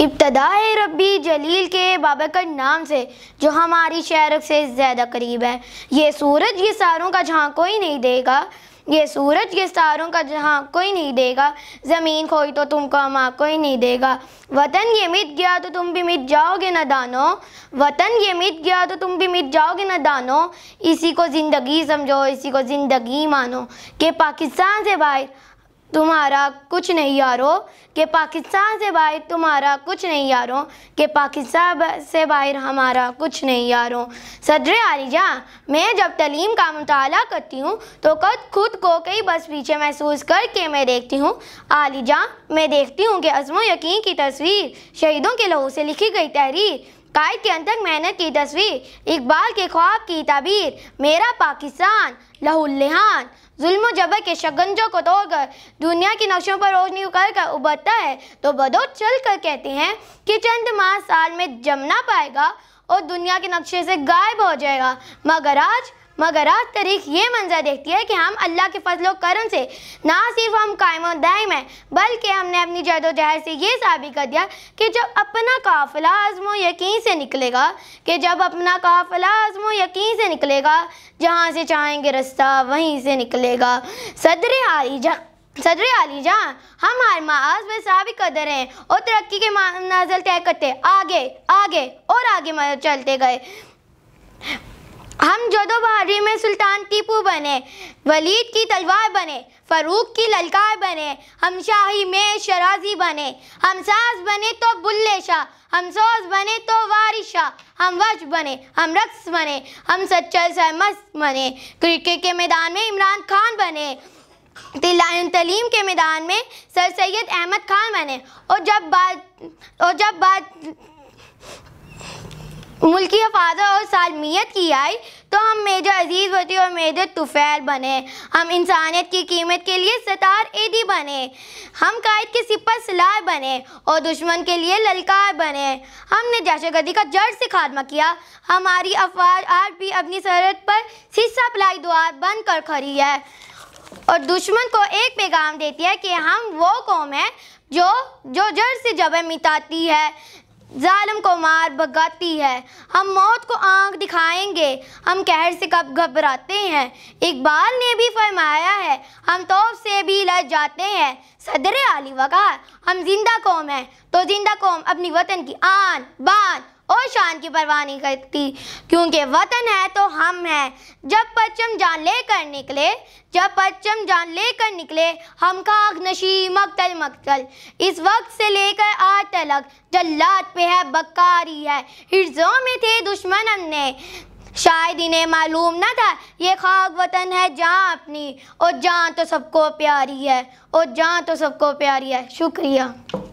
इब्तदाई रबी जलील के बाबा का नाम से जो हमारी शहर से ज़्यादा करीब है ये सूरज ये सारों का जहाँ कोई नहीं देगा ये सूरज के सारों का जहाँ कोई नहीं देगा ज़मीन खोई तो तुमको हमा कोई नहीं देगा वतन ये मिट गया तो तुम भी मिट जाओगे न दानो वतन ये मिट गया तो तुम भी मिट जाओगे न दानो इसी को ज़िंदगी समझो इसी को ज़िंदगी मानो कि पाकिस्तान से बाहर तुम्हारा कुछ नहीं यारो के पाकिस्तान से बाहर तुम्हारा कुछ नहीं यारो के पाकिस्तान से बाहर हमारा कुछ नहीं यारो सदर आलिजा मैं जब तलीम का मताल करती हूँ तो कद खुद को कई बस पीछे महसूस करके मैं देखती हूँ आलिजा मैं देखती हूँ कि अज़मो यकीन की तस्वीर शहीदों के लहू से लिखी गई तहरीर कायद के अंतक मेहनत की तस्वीर इकबाल के ख्वाब की तबीर मेरा पाकिस्तान लहुल्लहान जुल्म जबर के शगंजों को तोड़कर दुनिया की नक्शों पर रोशनी कर उबरता है तो बदो चल कर कहते हैं कि चंद माह साल में जमना पाएगा और दुनिया के नक्शे से गायब हो जाएगा मगर आज मगर आज तारीख ये मंजर देखती है कि हम अल्लाह के फजलो करम से ना सिर्फ हम कायम दायम हैं बल्कि हमने अपनी जदोजहद से ये साबित कर दिया कि जब अपना काफिला आजमो यकीन से निकलेगा कि जब अपना काफिला आजमो यकीन से निकलेगा जहाँ से चाहेंगे रास्ता वहीं से निकलेगा सदर आली जा सदर आली जहाँ हम हर माज में सबक कदर हैं और तरक्की के नाजल तय करते आगे आगे और आगे चलते गए हम जदोबहारी में सुल्तान टीपू बने वलीद की तलवार बने फरूक की ललकार बने हम शाही में शराजी बने हम सास बने तो बुल्ले शाह हम सोज बने तो वारिशा हम वज बने हम रक्स बने हम सच्चल सहमस बने क्रिकेट के मैदान में इमरान खान बने तिलायन तलीम के मैदान में सर सैयद अहमद खान बने और जब बात और जब बात मुल्की हफाजत और सालमियत की आई तो हम मेजर अजीज़ वती और मेजर तुफैल बने हम इंसानियत की कीमत के लिए सतार एदी बने हम कायद के सिपा सलाह बने और दुश्मन के लिए ललकार बने हमने दहशतगर्दी का जड़ से खात्मा किया हमारी अफवाज आज भी अपनी सरहद पर सिस्सा पलाई दुआ बंद कर खड़ी है और दुश्मन को एक पैगाम देती है कि हम वो कौम है जो जो जड़ से जब मिटाती है जालम को मार भगाती है हम मौत को आंख दिखाएंगे हम कहर से कब घबराते हैं इकबाल ने भी फरमाया है हम तोप से भी लग जाते हैं सदर आली वकार हम जिंदा कौम हैं तो जिंदा कौम अपनी वतन की आन बान और शान की परवाह नहीं करती क्योंकि वतन है तो हम हैं जब परचम जान लेकर निकले जब परचम जान लेकर निकले हम खाक नशी मकतल मकतल इस वक्त से लेकर आज तलक जल्लाद पे है बकारी है हिजो में थे दुश्मन हमने शायद इन्हें मालूम ना था ये खाक वतन है जहाँ अपनी और जहाँ तो सबको प्यारी है और जहाँ तो सबको प्यारी है शुक्रिया